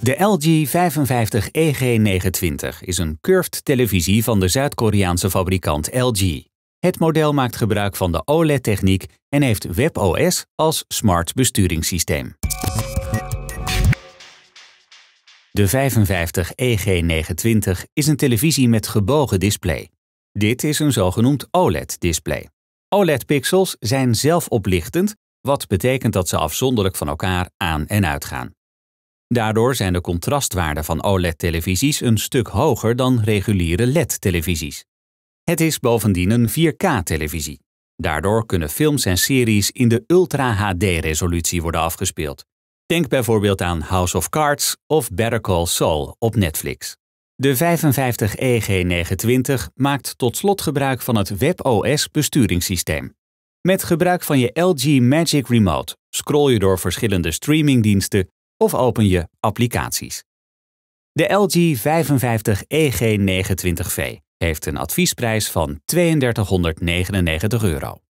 De LG 55 EG920 is een curved televisie van de Zuid-Koreaanse fabrikant LG. Het model maakt gebruik van de OLED-techniek en heeft WebOS als smart besturingssysteem. De 55 EG920 is een televisie met gebogen display. Dit is een zogenoemd OLED-display. OLED-pixels zijn zelfoplichtend, wat betekent dat ze afzonderlijk van elkaar aan en uitgaan. Daardoor zijn de contrastwaarden van OLED-televisies een stuk hoger dan reguliere LED-televisies. Het is bovendien een 4K-televisie. Daardoor kunnen films en series in de Ultra HD-resolutie worden afgespeeld. Denk bijvoorbeeld aan House of Cards of Better Call Saul op Netflix. De 55EG920 e maakt tot slot gebruik van het WebOS besturingssysteem. Met gebruik van je LG Magic Remote scroll je door verschillende streamingdiensten of open je applicaties. De LG 55 eg 29 v heeft een adviesprijs van 3299 euro.